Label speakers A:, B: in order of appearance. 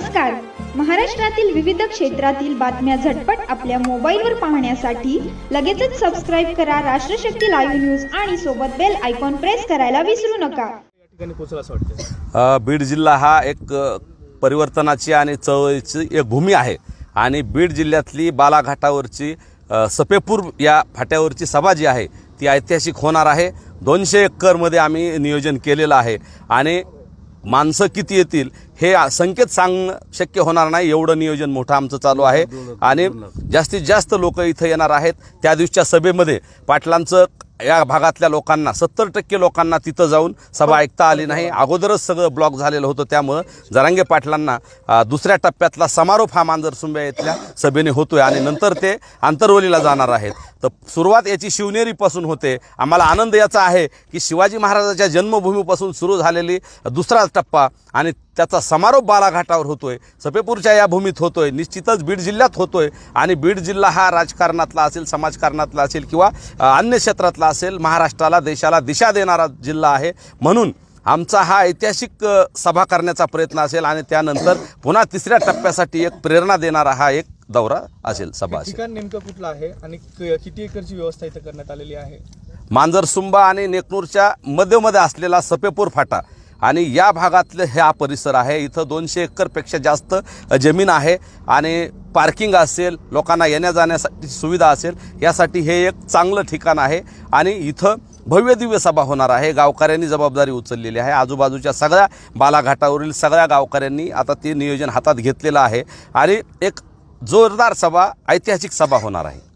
A: नमस्कार महाराष्ट्रातील विविध क्षेत्रातील बातम्या झटपट आपल्या मोबाईलवर पाहण्यासाठी लगेचच सबस्क्राईब करा राष्ट्रशक्ती लाईव्ह न्यूज आणि सोबत बेल आयकॉन प्रेस करायला विसरू नका बीड जिल्हा हा एक परिवर्तनाची आणि चळवळीची एक भूमी आहे आणि बीड जिल्ह्यातली बालाघाटावरची सपेपूर या फाट्यावरची सभा जी आहे ती ऐतिहासिक होणार आहे दोनशे एकरमध्ये आम्ही नियोजन केलेलं आहे आणि माणसं किती येतील हे संकेत सांगणं शक्य होणार नाही एवढं नियोजन मोठं आमचं चालू आहे आणि जास्तीत जास्त लोक इथं येणार आहेत त्या दिवशीच्या सभेमध्ये पाटलांचं या भागातल्या लोकांना सत्तर टक्के लोकांना तिथं जाऊन सभा ऐकता आली नाही अगोदरच सगळं ब्लॉक झालेलं होतं त्यामुळं जरांगे पाटलांना दुसऱ्या टप्प्यातला समारोप हा मांजरसुंब्या इथल्या सभेने होतोय आणि नंतर ते आंतरवलीला जाणार आहेत तर सुरुवात याची शिवनेरीपासून होते आम्हाला आनंद याचा आहे की शिवाजी महाराजाच्या जन्मभूमीपासून सुरू झालेली दुसरा टप्पा आणि त्याचा समारोप बालाघाटावर होतोय सपेपूरच्या या भूमीत होतोय निश्चितच बीड जिल्ह्यात होतोय आणि बीड जिल्हा हा राजकारणातला असेल समाजकारणातला असेल किंवा अन्य क्षेत्रातला असेल महाराष्ट्राला देशाला दिशा देणारा जिल्हा आहे म्हणून आमचा हा ऐतिहासिक सभा करण्याचा प्रयत्न असेल आणि त्यानंतर पुन्हा तिसऱ्या टप्प्यासाठी एक प्रेरणा देणारा हा एक दौरा असेल सभा ठिकाण नेमकं कुठला आहे आणि किती एकरची व्यवस्था इथं करण्यात आलेली आहे मांजर सुंबा आणि नेकनूरच्या मध्यमध्ये असलेला सपेपूर फाटा आणि या भागातलं हे हा परिसर आहे इथं दोनशे एकरपेक्षा जास्त जमीन आहे आणि पार्किंग असेल लोकांना येण्या जाण्यासाठी सुविधा असेल यासाठी हे एक चांगलं ठिकाण आहे आणि इथं भव्य दिव्य सभा होणार आहे गावकऱ्यांनी जबाबदारी उचललेली आहे आजूबाजूच्या सगळ्या बालाघाटावरील सगळ्या गावकऱ्यांनी आता ते नियोजन हातात घेतलेलं आहे आणि एक जोरदार सभा ऐतिहासिक सभा होणार आहे